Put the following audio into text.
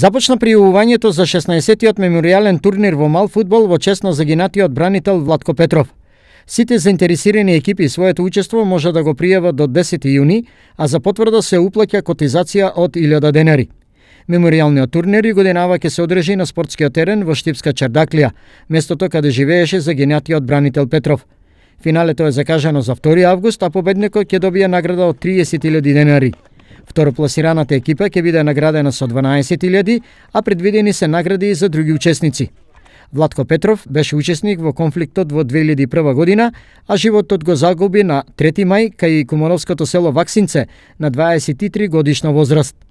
Започна пријавувањето за 16-тиот мемориален турнир во мал футбол во чесно загинатиот бранител Владко Петров. Сите заинтересирани екипи своето учество може да го пријават до 10 јуни, а за потврда се уплаќа котизација од 1000 денари. Мемориалниот турнир и годинава ќе се одржи на спортскиот терен во Штипска Чердаклија, местото каде живееше загинатиот бранител Петров. Финалето е закажано за 2 август, а победникот ќе добие награда од 30.000 денари. Второпласираната екипа ќе биде наградена со 12.000, а предвидени се награди и за други учесници. Владко Петров беше учесник во конфликтот во 2001 година, а животот го загуби на 3 мај кај Кумановското село Ваксинце на 23 годишна возраст.